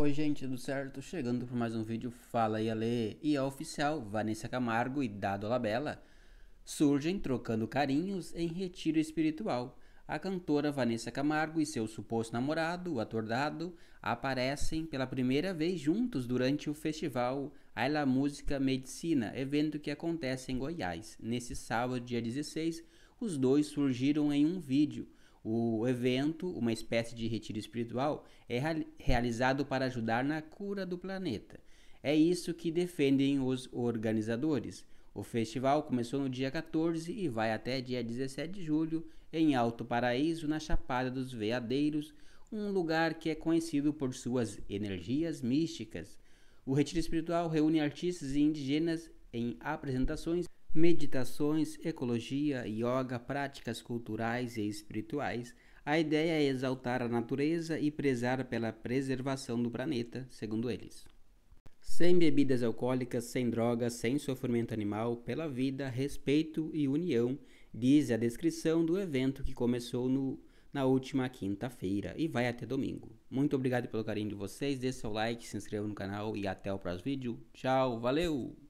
Oi gente, tudo certo? Chegando para mais um vídeo Fala a Ale e a é oficial Vanessa Camargo e Dado Labella surgem trocando carinhos em retiro espiritual. A cantora Vanessa Camargo e seu suposto namorado, o ator Dado, aparecem pela primeira vez juntos durante o festival Aila Música Medicina, evento que acontece em Goiás. Nesse sábado, dia 16, os dois surgiram em um vídeo o evento, uma espécie de retiro espiritual, é realizado para ajudar na cura do planeta. É isso que defendem os organizadores. O festival começou no dia 14 e vai até dia 17 de julho em Alto Paraíso, na Chapada dos Veadeiros, um lugar que é conhecido por suas energias místicas. O retiro espiritual reúne artistas e indígenas em apresentações Meditações, ecologia, yoga, práticas culturais e espirituais. A ideia é exaltar a natureza e prezar pela preservação do planeta, segundo eles. Sem bebidas alcoólicas, sem drogas, sem sofrimento animal, pela vida, respeito e união, diz a descrição do evento que começou no, na última quinta-feira e vai até domingo. Muito obrigado pelo carinho de vocês, dê seu like, se inscreva no canal e até o próximo vídeo. Tchau, valeu!